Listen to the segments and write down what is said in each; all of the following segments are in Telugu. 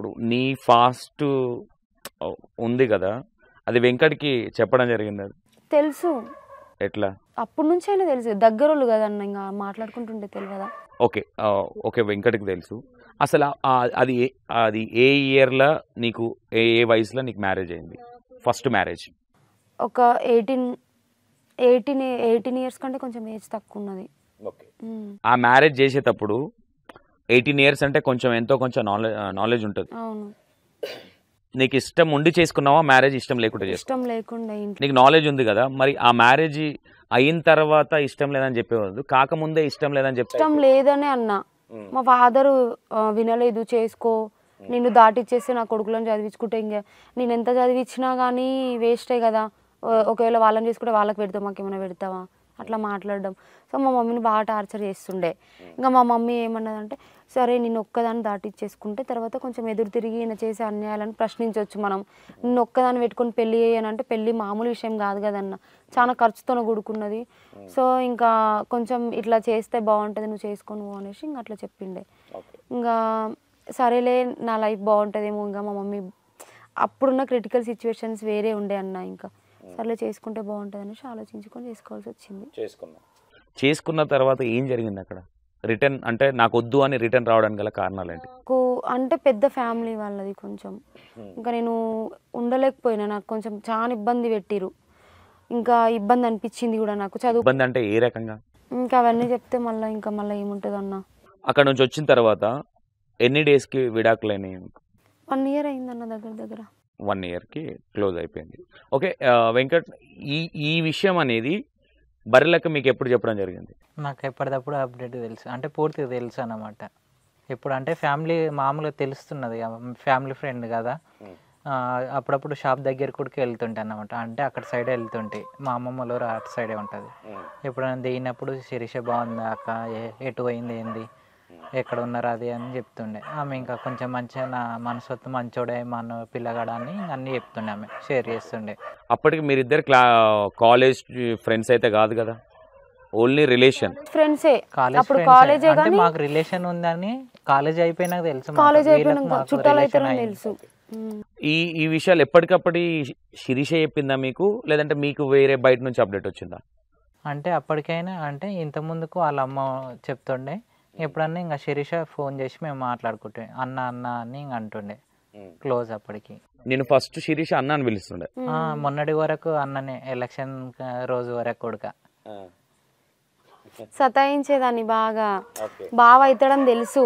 ఇప్పుడు నీ ఫాస్ట్ ఉంది కదా అది వెంకట్కి చెప్పడం జరిగింది అది తెలుసు ఎట్లా అప్పటి నుంచి అయినా తెలుసు దగ్గర కదన్న ఇంకా మాట్లాడుకుంటుంటే తెలియదా ఓకే ఓకే వెంకట్కి తెలుసు అసలు అది అది ఏ ఇయర్లో నీకు ఏ ఏ వయసులో నీకు మ్యారేజ్ అయింది ఫస్ట్ మ్యారేజ్ ఒక ఎయిటీన్ ఎయిటీన్ ఎయిటీన్ ఇయర్స్ కంటే కొంచెం ఏజ్ తక్కువ ఉన్నది ఆ మ్యారేజ్ చేసేటప్పుడు ఎయిటీన్ ఇయర్స్ అంటే కొంచెం ఎంతో కొంచెం నాలెడ్జ్ నాలెడ్జ్ ఉంటుంది నీకు ఇష్టం ఉండి చేసుకున్నావా మ్యారేజ్ ఇష్టం లేకుండా ఇష్టం లేకుండా నీకు నాలెడ్జ్ ఉంది కదా మరి ఆ మ్యారేజ్ అయిన తర్వాత ఇష్టం లేదని చెప్పేవాళ్ళు కాకముందే ఇష్టం లేదని చెప్పి ఇష్టం లేదని అన్నా మా ఫాదర్ వినలేదు చేసుకో నిన్ను దాటిచ్చేసి నా కొడుకులను చదివించుకుంటే ఇంకా నేను ఎంత చదివించినా కానీ వేస్టే కదా ఒకవేళ వాళ్ళని చేసుకుంటే వాళ్ళకి పెడతావు మాకేమైనా పెడతావా అట్లా మాట్లాడడం సో మా మమ్మీని బాగా టార్చర్ చేస్తుండే ఇంకా మా మమ్మీ ఏమన్నదంటే సరే నేను ఒక్కదాన్ని దాటిచ్చేసుకుంటే తర్వాత కొంచెం ఎదురు తిరిగి ఈయన చేసే అన్యాయాలను ప్రశ్నించవచ్చు మనం నిన్న ఒక్కదాన్ని పెట్టుకొని పెళ్ళి అంటే పెళ్ళి మామూలు విషయం కాదు కదన్న చాలా ఖర్చుతో కూడుకున్నది సో ఇంకా కొంచెం ఇట్లా చేస్తే బాగుంటుంది నువ్వు చేసుకొని అనేసి ఇంకా అట్లా చెప్పిండే ఇంకా సరేలే నా లైఫ్ బాగుంటుందేమో ఇంకా మా మమ్మీ అప్పుడున్న క్రిటికల్ సిచ్యువేషన్స్ వేరే ఉండే అన్న ఇంకా సర్లే చేసుకుంటే బాగుంటుంది అనేసి ఆలోచించుకొని చేసుకోవాల్సి వచ్చింది చేసుకున్నా చేసుకున్న తర్వాత ఏం జరిగింది అక్కడ రిటర్న్ అంటే నాకు వద్దు అని రిటర్న్ రావడానికి గల కారణాలు ఏంటి అంటే పెద్ద ఫ్యామిలీ వాళ్ళది కొంచెం ఇంకా నేను ఉండలేకపోయినా నాకు కొంచెం చాలా ఇబ్బంది పెట్టిరు ఇంకా ఇబ్బంది అనిపించింది కూడా నాకు చదువు ఇబ్బంది అంటే ఏ రకంగా ఇంకా అవన్నీ చెప్తే మళ్ళీ ఇంకా మళ్ళీ ఏముంటుంది అన్న అక్కడ నుంచి వచ్చిన తర్వాత ఎన్ని డేస్కి విడాకులైన వన్ ఇయర్ అయిందన్న దగ్గర దగ్గర వన్ ఇయర్కి క్లోజ్ అయిపోయింది ఓకే వెంకట్ uh, ఈ ఈ విషయం అనేది బర్రెలకు మీకు ఎప్పుడు చెప్పడం జరిగింది నాకు ఎప్పటికప్పుడు అప్డేట్ తెలుసు అంటే పూర్తిగా తెలుసు అన్నమాట ఎప్పుడు అంటే ఫ్యామిలీ మామూలుగా తెలుస్తున్నది ఫ్యామిలీ ఫ్రెండ్ కదా hmm. అప్పుడప్పుడు షాప్ దగ్గర కూడా వెళ్తుంటే అన్నమాట అంటే అక్కడ సైడే వెళ్తుంటే మా అమ్మమ్మ వాళ్ళు అటు సైడే ఉంటుంది hmm. ఎప్పుడైనా దిగినప్పుడు శిరీష బాగుంది అక్క ఎటు పోయింది ఏంది ఎక్కడ ఉన్నారు అది అని చెప్తుండే ఆమె ఇంకా కొంచెం మంచిగా నా మనసొత్తు మంచోడే మన పిల్లగాడని అన్నీ చెప్తుండే ఆమె షేర్ చేస్తుండే అప్పటికి మీరిద్దరు క్లా కాలేజ్ ఫ్రెండ్స్ అయితే కాదు కదా ఓన్లీ రిలేషన్ ఫ్రెండ్సే కాలేజ్ అప్పుడు కాలేజ్ అంటే మాకు రిలేషన్ ఉందని కాలేజ్ అయిపోయినాక తెలుసు కాలేజ్ అయిపోయినాక చుట్టాలు అయితే తెలుసు ఈ ఈ విషయాలు ఎప్పటికప్పుడు శిరీష చెప్పిందా మీకు లేదంటే మీకు వేరే బయట నుంచి అప్డేట్ వచ్చిందా అంటే అప్పటికైనా అంటే ఇంత ముందుకు వాళ్ళ అమ్మ చెప్తుండే Hmm. ఎప్పుడన్నా ఇంకా శిరీష ఫోన్ చేసి మేము మాట్లాడుకుంటే అన్న అన్న అని ఇంక అంటుండే hmm. క్లోజ్ అప్పటికి నేను ఫస్ట్ శిరీష అన్న అని పిలుస్తుండే మొన్నటి వరకు అన్ననే ఎలక్షన్ రోజు వరకు కొడుక సతాయించేదాన్ని బాగా బావ అవుతాడని తెలుసు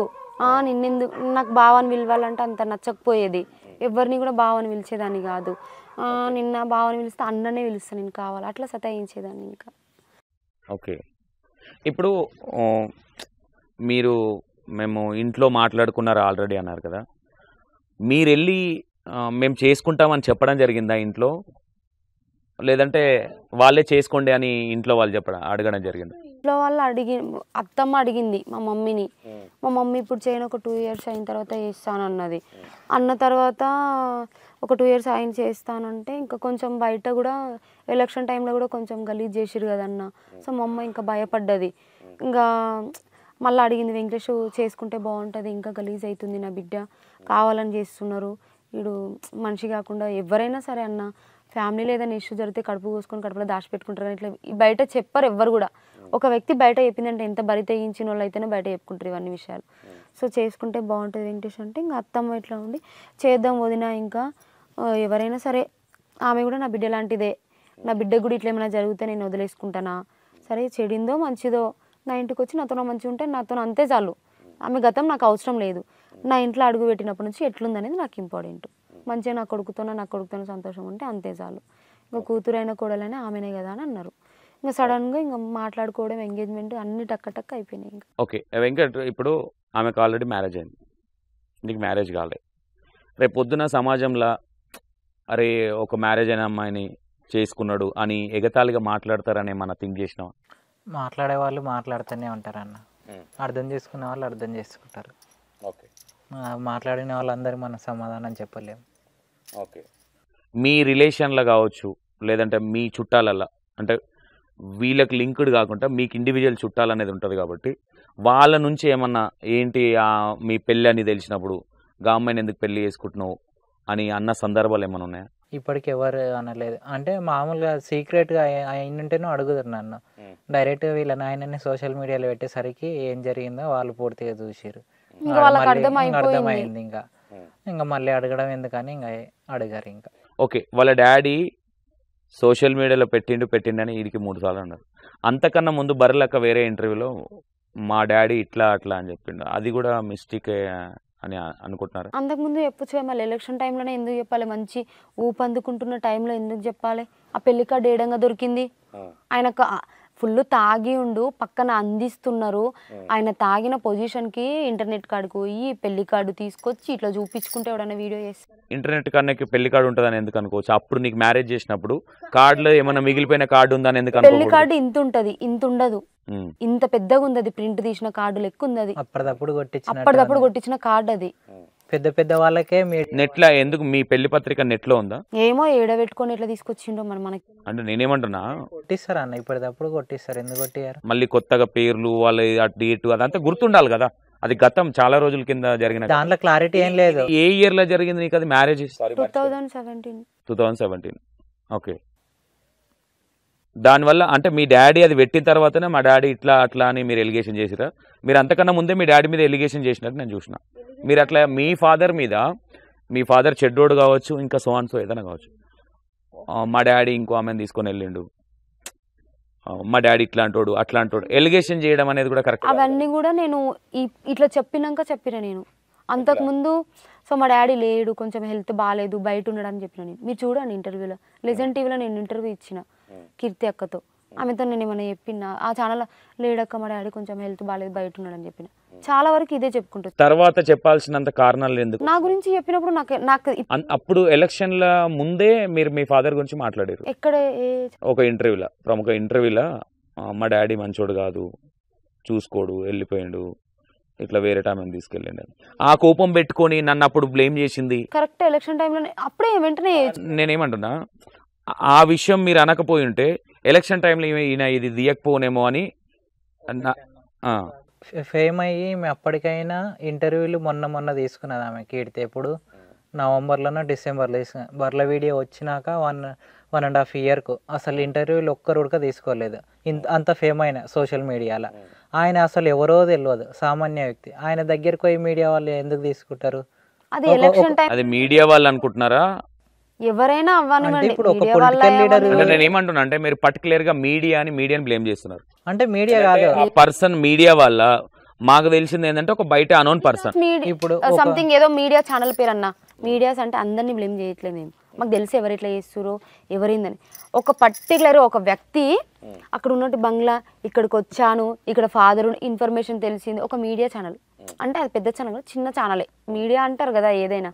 ఆ నిన్నెందుకు నాకు బావని పిలవాలంటే అంత నచ్చకపోయేది hmm. ఎవరిని కూడా బావని పిలిచేదాన్ని కాదు ఆ, నిన్న బావని పిలిస్తే అన్ననే పిలుస్తాను నేను కావాలి అట్లా సతాయించేదాన్ని ఇంకా ఓకే ఇప్పుడు మీరు మేము ఇంట్లో మాట్లాడుకున్నారు ఆల్రెడీ అన్నారు కదా మీరు వెళ్ళి మేము చేసుకుంటామని చెప్పడం జరిగిందా ఇంట్లో లేదంటే వాళ్ళే చేసుకోండి అని ఇంట్లో వాళ్ళు చెప్పడం అడగడం జరిగింది ఇంట్లో వాళ్ళు అడిగి అత్తమ్మ అడిగింది మా మమ్మీని మా మమ్మీ ఇప్పుడు చేయను ఒక టూ ఇయర్స్ అయిన తర్వాత చేస్తానన్నది అన్న తర్వాత ఒక టూ ఇయర్స్ ఆయన చేస్తానంటే ఇంకా కొంచెం బయట కూడా ఎలక్షన్ టైంలో కూడా కొంచెం గలీజ్ చేసిరు కదన్న సో మా అమ్మ ఇంకా భయపడ్డది ఇంకా మళ్ళీ అడిగింది వెంకటేష్ చేసుకుంటే బాగుంటుంది ఇంకా గలీజ్ అవుతుంది నా బిడ్డ కావాలని చేస్తున్నారు వీడు మనిషి కాకుండా ఎవరైనా సరే అన్న ఫ్యామిలీలో ఏదైనా ఇష్యూ జరిగితే కడుపు కోసుకొని కడుపులో దాచిపెట్టుకుంటారు ఇట్లా బయట చెప్పరు ఎవ్వరు కూడా ఒక వ్యక్తి బయట చెప్పిందంటే ఎంత బరి తెగించిన వాళ్ళు అయితేనే బయట చెప్పుకుంటారు ఇవన్నీ విషయాలు సో చేసుకుంటే బాగుంటుంది వెంకటేష్ అంటే ఇంకా అత్తమ్మ ఇట్లా ఉండి చేద్దాం వదినా ఇంకా ఎవరైనా సరే ఆమె కూడా నా బిడ్డ లాంటిదే నా బిడ్డకు కూడా ఇట్లా ఏమైనా జరిగితే నేను వదిలేసుకుంటానా సరే చెడిందో మంచిదో నా ఇంటికి వచ్చి నాతో మంచిగా ఉంటే నాతో అంతే చాలు ఆమె గతం నాకు అవసరం లేదు నా ఇంట్లో అడుగు పెట్టినప్పటి నుంచి ఎట్లుందనేది నాకు ఇంపార్టెంట్ మంచిగా నా కొడుకుతోనే నా కొడుకుతోనే సంతోషం ఉంటే అంతే చాలు ఇంకా కూతురైన కోడలైనా ఆమెనే కదా అని అన్నారు ఇంకా సడన్గా ఇంకా మాట్లాడుకోవడం ఎంగేజ్మెంట్ అన్ని టక్క టక్క అయిపోయినాయి ఇంకా ఓకే వెంకట ఇప్పుడు ఆమెకు ఆల్రెడీ మ్యారేజ్ అయింది నీకు మ్యారేజ్ కాలే రేపు పొద్దున సమాజంలో అరే ఒక మ్యారేజ్ అయిన అమ్మాయిని చేసుకున్నాడు అని ఎగతాళిగా మాట్లాడతారని మన థింక్ చేసినావా మాట్లాడే వాళ్ళు మాట్లాడుతూనే ఉంటారు అన్న అర్థం చేసుకునే వాళ్ళు అర్థం చేసుకుంటారు ఓకే మాట్లాడిన వాళ్ళందరూ మనం సమాధానం చెప్పలేము ఓకే మీ రిలేషన్లో కావచ్చు లేదంటే మీ చుట్టాలల్లో అంటే వీళ్ళకి లింక్డ్ కాకుండా మీకు ఇండివిజువల్ చుట్టాలు అనేది ఉంటుంది కాబట్టి వాళ్ళ నుంచి ఏమన్నా ఏంటి మీ పెళ్ళి అని తెలిసినప్పుడు గా అమ్మాయిని ఎందుకు పెళ్ళి చేసుకుంటున్నావు అని అన్న సందర్భాలు ఏమైనా ఉన్నాయా ఇప్పటికి ఎవరు అనలేదు అంటే మామూలుగా సీక్రెట్గా అయిందంటేనో అడుగుదారు నన్ను డైరెక్ట్ వీళ్ళ నాయనని సోషల్ మీడియాలో పెట్టేసరికి ఏం జరిగిందో వాళ్ళు పూర్తిగా చూసారు అర్థమైంది ఇంకా ఇంకా మళ్ళీ అడగడం ఎందుకని ఇంకా అడిగారు ఇంకా ఓకే వాళ్ళ డాడీ సోషల్ మీడియాలో పెట్టిండు పెట్టిండని వీడికి మూడు సార్లు అన్నారు అంతకన్నా ముందు బర్రెలక్క వేరే ఇంటర్వ్యూలో మా డాడీ ఇట్లా అట్లా అని చెప్పిండు అది కూడా మిస్టేక్ అని అనుకుంటున్నారు అంతకుముందు చెప్పచ్చు మళ్ళీ ఎలక్షన్ టైంలోనే ఎందుకు చెప్పాలి మంచి ఊపు అందుకుంటున్న టైంలో ఎందుకు చెప్పాలి ఆ పెళ్లి కార్డు ఏడంగా దొరికింది ఆయనకు ఫుల్ తాగి ఉండు పక్కన అందిస్తున్నారు ఆయన తాగిన పొజిషన్ కి ఇంటర్నెట్ కార్డు పోయి పెళ్లి కార్డు తీసుకొచ్చి ఇట్లా చూపించుకుంటే ఎవడన్నా వీడియో చేస్తారు ఇంటర్నెట్ కార్డు పెళ్లి కార్డు ఉంటుందని ఎందుకు అనుకోవచ్చు అప్పుడు నీకు మ్యారేజ్ చేసినప్పుడు కార్డు లో ఏమైనా మిగిలిపోయిన కార్డు ఉందని ఎందుకు పెళ్లి కార్డు ఇంత ఉంటది ఇంత ఉండదు ఇంత పెద్దగా ఉంది అది ప్రింట్ తీసిన కార్డు లెక్క ఉంది అది అప్పటిదప్పుడు కొట్టించిన కార్డు అది పెద్ద పెద్ద వాళ్ళకే నెట్లా ఎందుకు మీ పెళ్లి పత్రిక నెట్లో ఉందా ఏమో ఏడబెట్టుకొని ఇట్లా తీసుకొచ్చిండో మరి మనకి అంటే నేనేమంటున్నా కొట్టిస్తారు అన్న ఇప్పటికప్పుడు కొట్టిస్తారు ఎందుకు కొట్టారు మళ్ళీ కొత్తగా పేర్లు వాళ్ళ అటు ఇటు అదంతా గుర్తుండాలి కదా అది గతం చాలా రోజుల కింద జరిగిన దాంట్లో క్లారిటీ ఏం లేదు ఏ ఇయర్ లో జరిగింది నీకు అది marriage two thousand seventeen two thousand seventeen okay దానివల్ల అంటే మీ డాడీ అది పెట్టిన తర్వాతనే మా డాడీ ఇట్లా అట్లా అని మీరు ఎలిగేషన్ చేసిరా మీరు అంతకన్నా ముందే మీ డాడీ మీద ఎలిగేషన్ చేసినట్టు నేను చూసిన మీరు అట్లా మీ ఫాదర్ మీద మీ ఫాదర్ చెడ్డోడు కావచ్చు ఇంకా సో అండ్ సో ఏదైనా కావచ్చు మా డాడీ ఇంకో ఆమెను తీసుకొని వెళ్ళిండు మా డాడీ ఇట్లాంటోడు అట్లాంటోడు ఎలిగేషన్ చేయడం అనేది కూడా కరెక్ట్ అవన్నీ కూడా నేను ఇట్లా చెప్పినాక చెప్పిన నేను అంతకుముందు సో మా డాడీ లేడు కొంచెం హెల్త్ బాగాలేదు బయట ఉండడం అని చెప్పిన నేను మీరు చూడండి ఇంటర్వ్యూలో లెజెంట్ టీవీలో నేను ఇంటర్వ్యూ ఇచ్చిన కీర్తి అక్కతో ఆమెతో నేను ఏమైనా చెప్పిన ఆ ఛానల్ లేడక్క మా డాడీ కొంచెం హెల్త్ బాగాలేదు బయట ఉన్నాడని చెప్పిన చాలా వరకు ఇదే చెప్పుకుంటారు తర్వాత చెప్పాల్సినంత కారణాలు ఎందుకు నా గురించి చెప్పినప్పుడు నాకు నాకు అప్పుడు ఎలక్షన్ల ముందే మీరు మీ ఫాదర్ గురించి మాట్లాడారు ఎక్కడ ఒక ఇంటర్వ్యూలో ప్రముఖ ఇంటర్వ్యూలో మా డాడీ మంచోడు కాదు చూసుకోడు వెళ్ళిపోయాడు ఇట్లా వేరే టైం తీసుకెళ్ళండి ఆ కోపం పెట్టుకొని నన్ను అప్పుడు బ్లేమ్ చేసింది కరెక్ట్ ఎలక్షన్ టైంలో అప్పుడే వెంటనే నేనేమంటున్నా ఆ విషయం మీరు అనకపోయి ఉంటే ఎలక్షన్ టైంలో ఈయన ఇది దియకపోనేమో అని ఫేమ్ అయ్యి అప్పటికైనా ఇంటర్వ్యూలు మొన్న మొన్న తీసుకున్నది ఆమె కీడితే ఎప్పుడు నవంబర్లోనో డిసెంబర్లో తీసుకున్నా బర్ల వీడియో వచ్చినాక వన్ వన్ అండ్ హాఫ్ ఇయర్కు అసలు ఇంటర్వ్యూలు ఒక్కరు ఉడక తీసుకోలేదు ఇంత అంత ఫేమ్ అయిన సోషల్ మీడియాలో ఆయన అసలు ఎవరో తెలియదు సామాన్య వ్యక్తి ఆయన దగ్గరకు పోయి మీడియా వాళ్ళు ఎందుకు తీసుకుంటారు అది మీడియా వాళ్ళు అనుకుంటున్నారా ఎవరైనా అవ్వను నేను ఏమంటున్నా అంటే మీరు పర్టికులర్ గా మీడియా అని మీడియాని బ్లేమ్ చేస్తున్నారు అంటే మీడియా కాదు పర్సన్ మీడియా వల్ల మాకు తెలిసింది ఏంటంటే ఒక బయట అనౌన్ పర్సన్ ఇప్పుడు సంథింగ్ ఏదో మీడియా ఛానల్ పేరు అన్న మీడియాస్ అంటే అందరినీ బ్లేమ్ చేయట్లేదు మేము మాకు తెలిసి ఎవరు ఎట్లా చేస్తురో ఎవరైందని ఒక పర్టికులర్ ఒక వ్యక్తి అక్కడ ఉన్నట్టు బంగ్లా ఇక్కడికి వచ్చాను ఇక్కడ ఫాదర్ ఇన్ఫర్మేషన్ తెలిసింది ఒక మీడియా ఛానల్ అంటే అది పెద్ద ఛానల్ చిన్న ఛానలే మీడియా అంటారు కదా ఏదైనా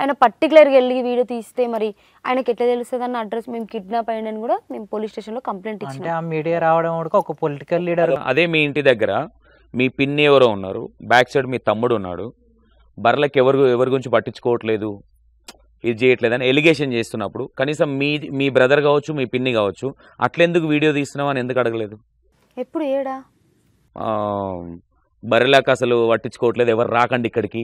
ఆయన పర్టికులర్గా వెళ్ళి వీడియో తీస్తే మరి ఆయనకి ఎట్లా తెలుస్తుంది అన్న అడ్రస్ మేము కిడ్నాప్ అయ్యండి కూడా మేము పోలీస్ స్టేషన్లో కంప్లైంట్ ఇచ్చాం ఆ మీడియా రావడం కూడా ఒక పొలిటికల్ లీడర్ అదే మీ ఇంటి దగ్గర మీ పిన్ని ఎవరో ఉన్నారు బ్యాక్ సైడ్ మీ తమ్ముడు ఉన్నాడు బర్రెలకు ఎవరు ఎవరి గురించి పట్టించుకోవట్లేదు ఇది చేయట్లేదు అని ఎలిగేషన్ చేస్తున్నప్పుడు కనీసం మీ మీ బ్రదర్ కావచ్చు మీ పిన్ని కావచ్చు అట్లెందుకు వీడియో తీస్తున్నావు అని ఎందుకు అడగలేదు ఎప్పుడు ఏడా బర్రెలకు అసలు పట్టించుకోవట్లేదు ఎవరు రాకండి ఇక్కడికి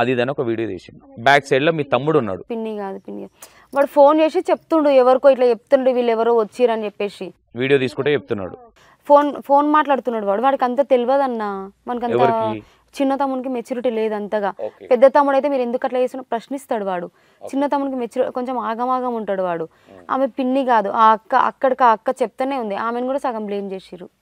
అది ఇదని ఒక వీడియో తీసిండు బ్యాక్ సైడ్ లో మీ తమ్ముడు ఉన్నాడు పిన్ని కాదు పిన్ని వాడు ఫోన్ చేసి చెప్తుండు ఎవరికో ఇట్లా చెప్తుండు వీళ్ళు ఎవరో వచ్చిరని చెప్పేసి వీడియో తీసుకుంటే చెప్తున్నాడు ఫోన్ ఫోన్ మాట్లాడుతున్నాడు వాడు వాడికి అంత తెలియదు అన్న మనకి అంత చిన్న తమ్మునికి మెచ్యూరిటీ లేదు అంతగా పెద్ద తమ్ముడు అయితే మీరు ఎందుకు అట్లా చేసిన ప్రశ్నిస్తాడు వాడు చిన్న తమ్మునికి మెచ్యూరి కొంచెం ఆగమాగం ఉంటాడు వాడు hmm. ఆమె పిన్ని కాదు ఆ అక్క అక్కడికి ఆ అక్క చెప్తూనే ఉంది ఆమెను కూడా సగం బ్లేమ్ చేసిరు